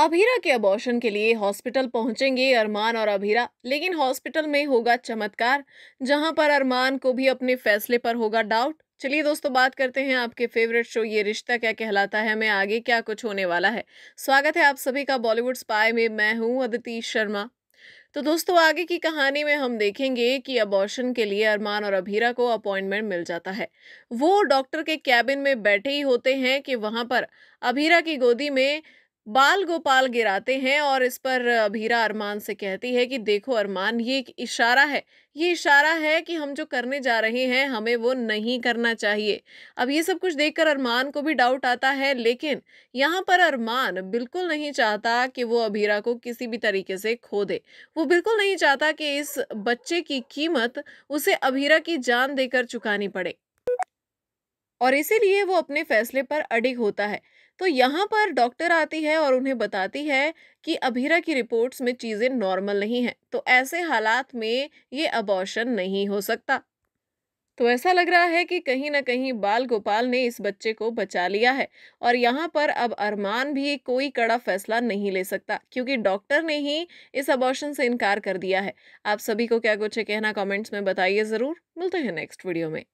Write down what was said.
अभीरा के अबॉर्शन के लिए हॉस्पिटल पहुंचेंगे अरमान और अभीरा लेकिन हॉस्पिटल में होगा चमत्कार जहां पर अरमान को भी अपने फैसले पर होगा डाउट चलिए दोस्तों बात करते हैं आपके फेवरेट शो ये रिश्ता क्या कहलाता है मैं आगे क्या कुछ होने वाला है स्वागत है आप सभी का बॉलीवुड स्पाई में मैं हूँ अदिति शर्मा तो दोस्तों आगे की कहानी में हम देखेंगे कि अबॉर्शन के लिए अरमान और अभीरा को अपॉइंटमेंट मिल जाता है वो डॉक्टर के कैबिन में बैठे ही होते हैं कि वहाँ पर अभीरा की गोदी में बाल गोपाल गिराते हैं और इस पर भीरा अरमान से कहती है कि देखो अरमान ये एक इशारा है ये इशारा है कि हम जो करने जा रहे हैं हमें वो नहीं करना चाहिए अब ये सब कुछ देखकर अरमान को भी डाउट आता है लेकिन यहाँ पर अरमान बिल्कुल नहीं चाहता कि वो अभीरा को किसी भी तरीके से खो दे वो बिल्कुल नहीं चाहता कि इस बच्चे की कीमत उसे अभीरा की जान देकर चुकानी पड़े और इसीलिए वो अपने फैसले पर अडिग होता है तो यहाँ पर डॉक्टर आती है और उन्हें बताती है कि अभीरा की रिपोर्ट्स में चीज़ें नॉर्मल नहीं हैं तो ऐसे हालात में ये अबॉर्शन नहीं हो सकता तो ऐसा लग रहा है कि कहीं ना कहीं बाल गोपाल ने इस बच्चे को बचा लिया है और यहाँ पर अब अरमान भी कोई कड़ा फैसला नहीं ले सकता क्योंकि डॉक्टर ने ही इस अबॉर्शन से इनकार कर दिया है आप सभी को क्या कुछ कहना कमेंट्स में बताइए ज़रूर मिलते हैं नेक्स्ट वीडियो में